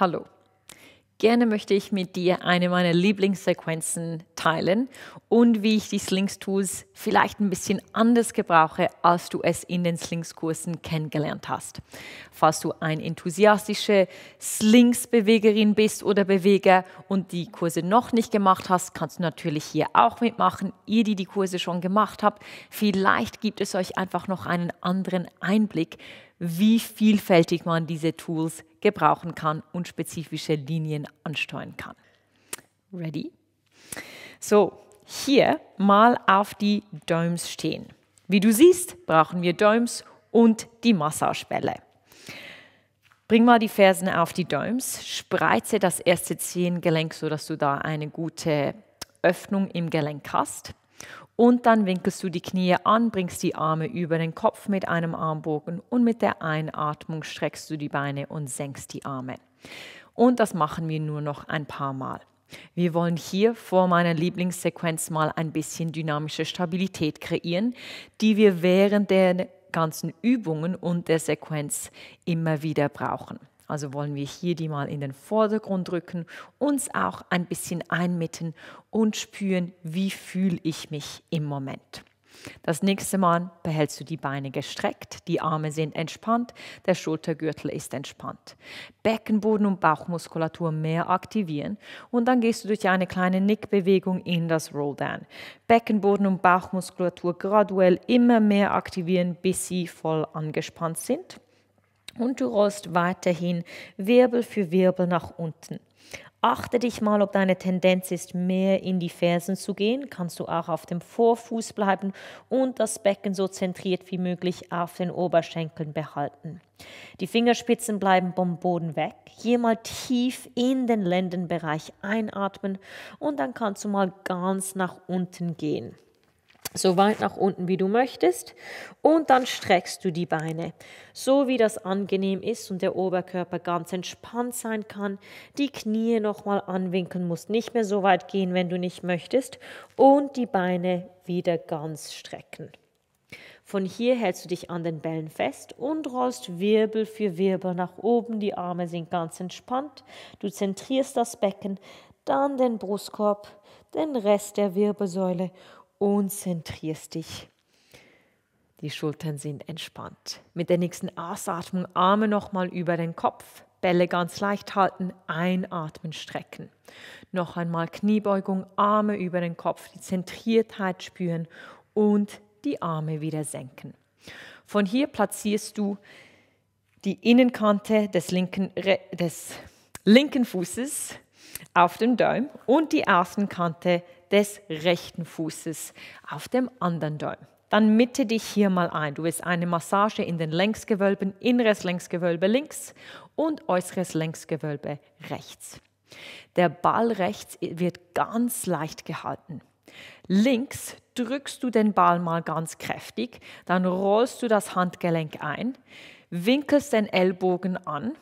Hallo. Gerne möchte ich mit dir eine meiner Lieblingssequenzen teilen und wie ich die Slings-Tools vielleicht ein bisschen anders gebrauche, als du es in den Slings-Kursen kennengelernt hast. Falls du ein enthusiastische Slings-Bewegerin bist oder Beweger und die Kurse noch nicht gemacht hast, kannst du natürlich hier auch mitmachen. Ihr, die die Kurse schon gemacht habt, vielleicht gibt es euch einfach noch einen anderen Einblick, wie vielfältig man diese Tools gebrauchen kann und spezifische Linien ansteuern kann. Ready? So, hier mal auf die Domes stehen. Wie du siehst, brauchen wir Domes und die Massagebälle. Bring mal die Fersen auf die Domes, spreize das erste Zehengelenk, sodass du da eine gute Öffnung im Gelenk hast. Und dann winkelst du die Knie an, bringst die Arme über den Kopf mit einem Armbogen und mit der Einatmung streckst du die Beine und senkst die Arme. Und das machen wir nur noch ein paar Mal. Wir wollen hier vor meiner Lieblingssequenz mal ein bisschen dynamische Stabilität kreieren, die wir während der ganzen Übungen und der Sequenz immer wieder brauchen. Also wollen wir hier die mal in den Vordergrund rücken, uns auch ein bisschen einmitten und spüren, wie fühle ich mich im Moment. Das nächste Mal behältst du die Beine gestreckt, die Arme sind entspannt, der Schultergürtel ist entspannt. Beckenboden und Bauchmuskulatur mehr aktivieren und dann gehst du durch eine kleine Nickbewegung in das roll Rolldown. Beckenboden und Bauchmuskulatur graduell immer mehr aktivieren, bis sie voll angespannt sind und du rollst weiterhin Wirbel für Wirbel nach unten. Achte dich mal, ob deine Tendenz ist, mehr in die Fersen zu gehen. Kannst du auch auf dem Vorfuß bleiben und das Becken so zentriert wie möglich auf den Oberschenkeln behalten. Die Fingerspitzen bleiben vom Boden weg. Hier mal tief in den Lendenbereich einatmen und dann kannst du mal ganz nach unten gehen so weit nach unten, wie du möchtest. Und dann streckst du die Beine, so wie das angenehm ist und der Oberkörper ganz entspannt sein kann. Die Knie nochmal anwinkeln, musst nicht mehr so weit gehen, wenn du nicht möchtest. Und die Beine wieder ganz strecken. Von hier hältst du dich an den Bällen fest und rollst Wirbel für Wirbel nach oben. Die Arme sind ganz entspannt. Du zentrierst das Becken, dann den Brustkorb, den Rest der Wirbelsäule und zentrierst dich. Die Schultern sind entspannt. Mit der nächsten Ausatmung Arme nochmal über den Kopf, Bälle ganz leicht halten, einatmen, strecken. Noch einmal Kniebeugung, Arme über den Kopf, die Zentriertheit spüren und die Arme wieder senken. Von hier platzierst du die Innenkante des linken, des linken Fußes auf dem Däum und die Außenkante des rechten Fußes auf dem anderen Däum. Dann mitte dich hier mal ein. Du willst eine Massage in den Längsgewölben, inneres Längsgewölbe links und äußeres Längsgewölbe rechts. Der Ball rechts wird ganz leicht gehalten. Links drückst du den Ball mal ganz kräftig, dann rollst du das Handgelenk ein, winkelst den Ellbogen an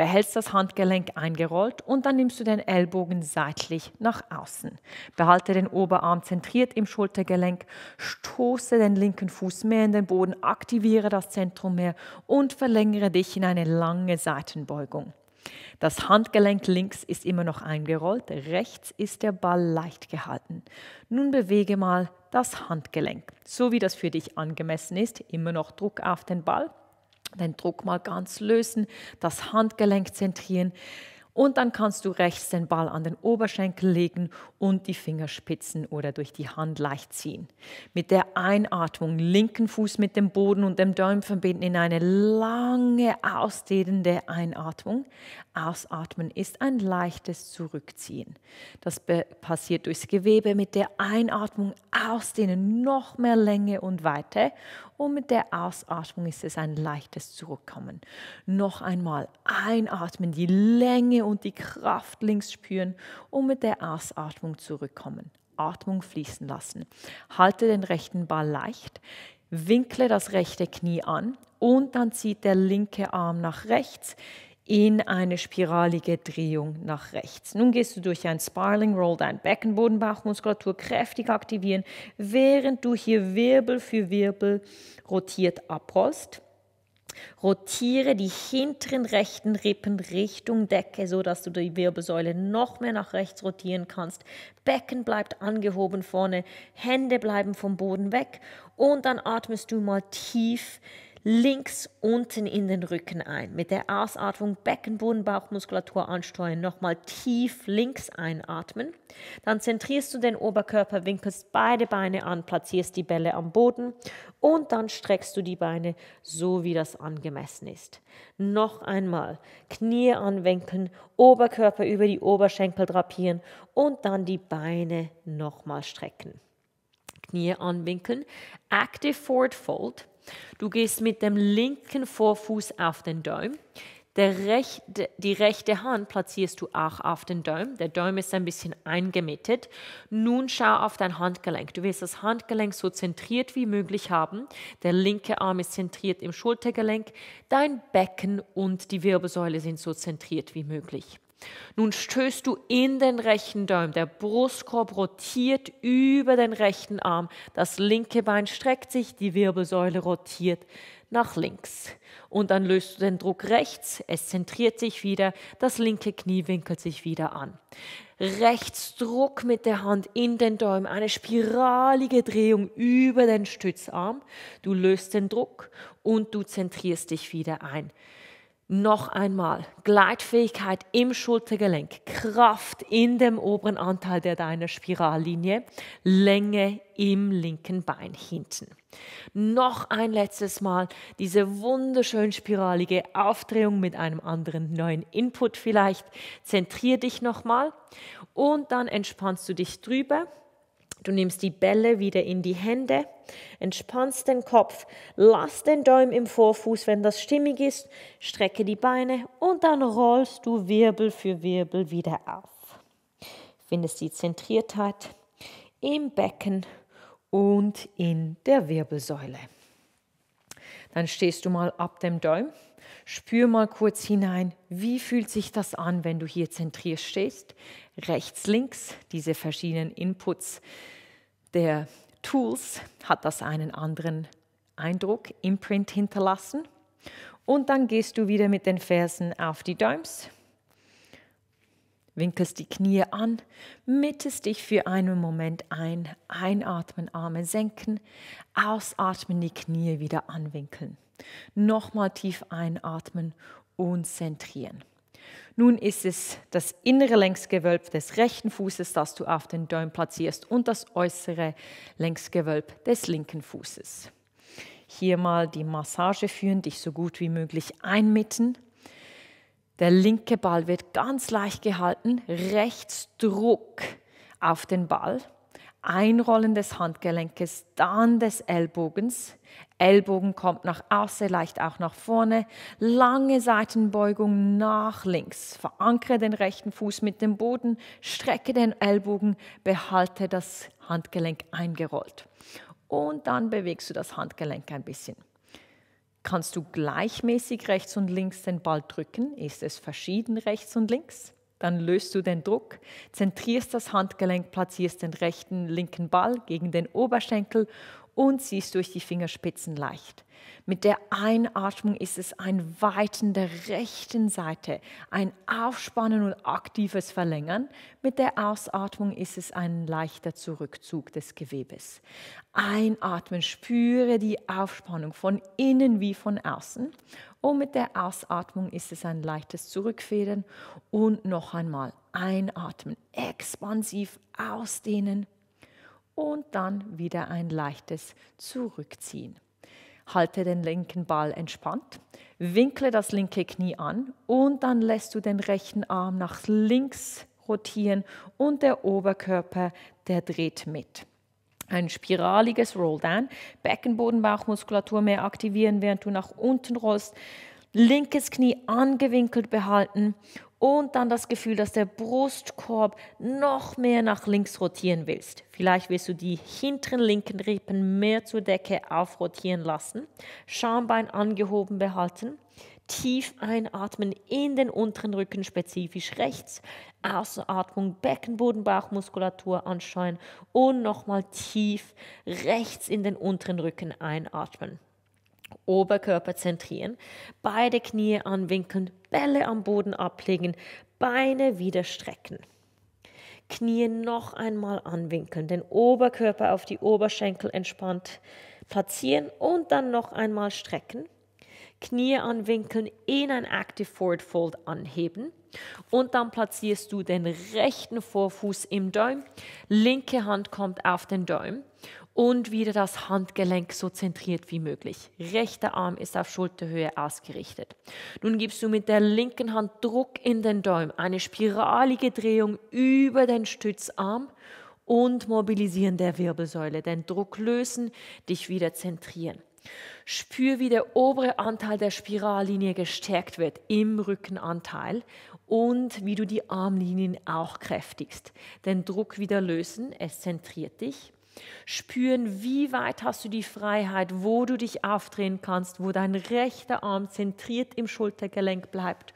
Behältst das Handgelenk eingerollt und dann nimmst du den Ellbogen seitlich nach außen. Behalte den Oberarm zentriert im Schultergelenk, stoße den linken Fuß mehr in den Boden, aktiviere das Zentrum mehr und verlängere dich in eine lange Seitenbeugung. Das Handgelenk links ist immer noch eingerollt, rechts ist der Ball leicht gehalten. Nun bewege mal das Handgelenk, so wie das für dich angemessen ist, immer noch Druck auf den Ball den Druck mal ganz lösen, das Handgelenk zentrieren und dann kannst du rechts den Ball an den Oberschenkel legen und die Fingerspitzen oder durch die Hand leicht ziehen. Mit der Einatmung linken Fuß mit dem Boden und dem Daumen verbinden in eine lange ausdehnende Einatmung. Ausatmen ist ein leichtes Zurückziehen. Das passiert durchs Gewebe mit der Einatmung ausdehnen, noch mehr Länge und Weite und mit der Ausatmung ist es ein leichtes Zurückkommen. Noch einmal einatmen, die Länge und die Kraft links spüren und mit der Ausatmung zurückkommen. Atmung fließen lassen. Halte den rechten Ball leicht, winkle das rechte Knie an und dann zieht der linke Arm nach rechts in eine spiralige Drehung nach rechts. Nun gehst du durch ein Spiraling Roll dein Beckenboden, Bauchmuskulatur kräftig aktivieren, während du hier Wirbel für Wirbel rotiert abrollst. Rotiere die hinteren rechten Rippen Richtung Decke, sodass du die Wirbelsäule noch mehr nach rechts rotieren kannst. Becken bleibt angehoben vorne, Hände bleiben vom Boden weg und dann atmest du mal tief links unten in den Rücken ein. Mit der Ausatmung Beckenboden, Bauchmuskulatur ansteuern. Nochmal tief links einatmen. Dann zentrierst du den Oberkörper, winkelst beide Beine an, platzierst die Bälle am Boden und dann streckst du die Beine so, wie das angemessen ist. Noch einmal Knie anwinkeln, Oberkörper über die Oberschenkel drapieren und dann die Beine nochmal strecken. Knie anwinkeln. Active Forward Fold. Du gehst mit dem linken Vorfuß auf den Dom. Rechte, die rechte Hand platzierst du auch auf den Dom. Der Dom ist ein bisschen eingemittet. Nun schau auf dein Handgelenk. Du willst das Handgelenk so zentriert wie möglich haben. Der linke Arm ist zentriert im Schultergelenk. Dein Becken und die Wirbelsäule sind so zentriert wie möglich. Nun stößt du in den rechten Däum. der Brustkorb rotiert über den rechten Arm, das linke Bein streckt sich, die Wirbelsäule rotiert nach links. Und dann löst du den Druck rechts, es zentriert sich wieder, das linke Knie winkelt sich wieder an. Rechts Druck mit der Hand in den Daumen, eine spiralige Drehung über den Stützarm. Du löst den Druck und du zentrierst dich wieder ein. Noch einmal, Gleitfähigkeit im Schultergelenk, Kraft in dem oberen Anteil der deiner Spirallinie, Länge im linken Bein hinten. Noch ein letztes Mal diese wunderschön spiralige Aufdrehung mit einem anderen neuen Input vielleicht. Zentrier dich nochmal und dann entspannst du dich drüber Du nimmst die Bälle wieder in die Hände, entspannst den Kopf, lass den Daumen im Vorfuß, wenn das stimmig ist, strecke die Beine und dann rollst du Wirbel für Wirbel wieder auf. Findest die Zentriertheit im Becken und in der Wirbelsäule. Dann stehst du mal ab dem Daumen Spür mal kurz hinein, wie fühlt sich das an, wenn du hier zentriert stehst? Rechts, links, diese verschiedenen Inputs der Tools, hat das einen anderen Eindruck, Imprint hinterlassen. Und dann gehst du wieder mit den Fersen auf die Däums, winkelst die Knie an, mittest dich für einen Moment ein, einatmen, Arme senken, ausatmen, die Knie wieder anwinkeln. Nochmal tief einatmen und zentrieren. Nun ist es das innere Längsgewölb des rechten Fußes, das du auf den Däum platzierst und das äußere Längsgewölb des linken Fußes. Hier mal die Massage führen, dich so gut wie möglich einmitten. Der linke Ball wird ganz leicht gehalten, rechts Druck auf den Ball Einrollen des Handgelenkes, dann des Ellbogens. Ellbogen kommt nach außen, leicht auch nach vorne. Lange Seitenbeugung nach links. Verankere den rechten Fuß mit dem Boden, strecke den Ellbogen, behalte das Handgelenk eingerollt. Und dann bewegst du das Handgelenk ein bisschen. Kannst du gleichmäßig rechts und links den Ball drücken? Ist es verschieden rechts und links? Dann löst du den Druck, zentrierst das Handgelenk, platzierst den rechten, linken Ball gegen den Oberschenkel und ziehst durch die Fingerspitzen leicht. Mit der Einatmung ist es ein Weiten der rechten Seite, ein Aufspannen und aktives Verlängern. Mit der Ausatmung ist es ein leichter Zurückzug des Gewebes. Einatmen, spüre die Aufspannung von innen wie von außen. Und mit der Ausatmung ist es ein leichtes Zurückfedern. Und noch einmal einatmen, expansiv ausdehnen und dann wieder ein leichtes Zurückziehen. Halte den linken Ball entspannt, winkle das linke Knie an und dann lässt du den rechten Arm nach links rotieren und der Oberkörper, der dreht mit. Ein spiraliges Rolldown, Beckenboden, Bauchmuskulatur mehr aktivieren, während du nach unten rollst linkes Knie angewinkelt behalten und dann das Gefühl, dass der Brustkorb noch mehr nach links rotieren willst. Vielleicht willst du die hinteren linken Rippen mehr zur Decke aufrotieren lassen, Schambein angehoben behalten, tief einatmen in den unteren Rücken spezifisch rechts, Außenatmung, Beckenboden, Bauchmuskulatur ansteuern und nochmal tief rechts in den unteren Rücken einatmen. Oberkörper zentrieren, beide Knie anwinkeln, Bälle am Boden ablegen, Beine wieder strecken. Knie noch einmal anwinkeln, den Oberkörper auf die Oberschenkel entspannt platzieren und dann noch einmal strecken. Knie anwinkeln, in ein Active Forward Fold anheben und dann platzierst du den rechten Vorfuß im Däum, linke Hand kommt auf den Däum und wieder das Handgelenk so zentriert wie möglich. Rechter Arm ist auf Schulterhöhe ausgerichtet. Nun gibst du mit der linken Hand Druck in den Daumen, eine spiralige Drehung über den Stützarm und mobilisieren der Wirbelsäule, den Druck lösen, dich wieder zentrieren. Spür, wie der obere Anteil der Spirallinie gestärkt wird im Rückenanteil und wie du die Armlinien auch kräftigst. Den Druck wieder lösen, es zentriert dich Spüren, wie weit hast du die Freiheit, wo du dich aufdrehen kannst, wo dein rechter Arm zentriert im Schultergelenk bleibt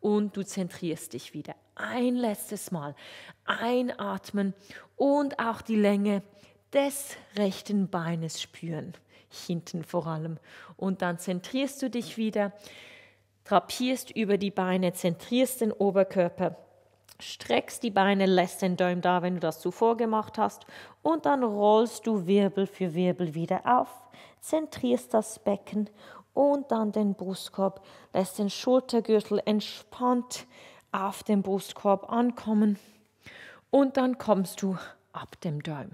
und du zentrierst dich wieder. Ein letztes Mal einatmen und auch die Länge des rechten Beines spüren, hinten vor allem. Und dann zentrierst du dich wieder, trapierst über die Beine, zentrierst den Oberkörper streckst die Beine, lässt den Däum da, wenn du das zuvor gemacht hast, und dann rollst du Wirbel für Wirbel wieder auf, zentrierst das Becken und dann den Brustkorb, lässt den Schultergürtel entspannt auf den Brustkorb ankommen und dann kommst du ab dem Däum.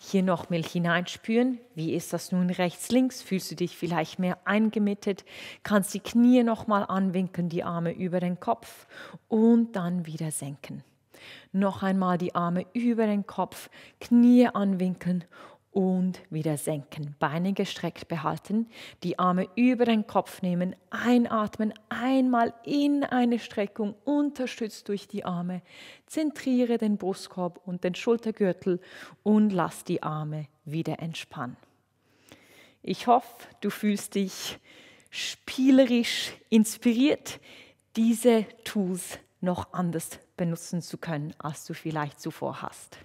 Hier noch Milch hineinspüren. Wie ist das nun rechts, links? Fühlst du dich vielleicht mehr eingemittet? Kannst die Knie nochmal anwinkeln, die Arme über den Kopf und dann wieder senken. Noch einmal die Arme über den Kopf, Knie anwinkeln und wieder senken. Beine gestreckt behalten, die Arme über den Kopf nehmen, einatmen, einmal in eine Streckung, unterstützt durch die Arme. Zentriere den Brustkorb und den Schultergürtel und lass die Arme wieder entspannen. Ich hoffe, du fühlst dich spielerisch inspiriert, diese Tools noch anders benutzen zu können, als du vielleicht zuvor hast.